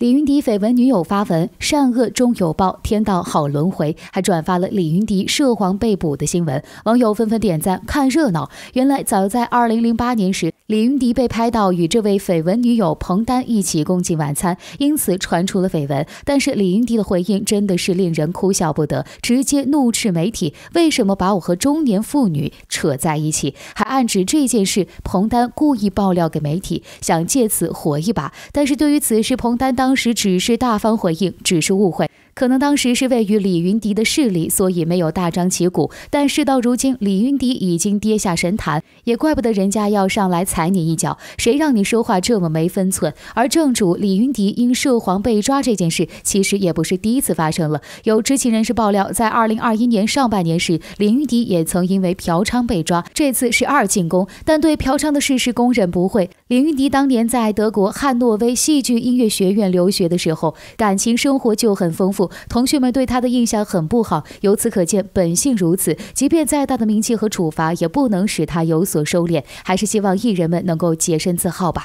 李云迪绯闻女友发文：“善恶终有报，天道好轮回。”还转发了李云迪涉黄被捕的新闻，网友纷纷点赞看热闹。原来早在二零零八年时。李云迪被拍到与这位绯闻女友彭丹一起共进晚餐，因此传出了绯闻。但是李云迪的回应真的是令人哭笑不得，直接怒斥媒体：“为什么把我和中年妇女扯在一起？”还暗指这件事彭丹故意爆料给媒体，想借此火一把。但是对于此事，彭丹当时只是大方回应：“只是误会。”可能当时是位于李云迪的势力，所以没有大张旗鼓。但事到如今，李云迪已经跌下神坛，也怪不得人家要上来踩你一脚。谁让你说话这么没分寸？而正主李云迪因涉黄被抓这件事，其实也不是第一次发生了。有知情人士爆料，在二零二一年上半年时，李云迪也曾因为嫖娼被抓，这次是二进宫，但对嫖娼的事实供认不讳。李云迪当年在德国汉诺威戏剧音乐学院留学的时候，感情生活就很丰富。同学们对他的印象很不好，由此可见本性如此。即便再大的名气和处罚，也不能使他有所收敛。还是希望艺人们能够洁身自好吧。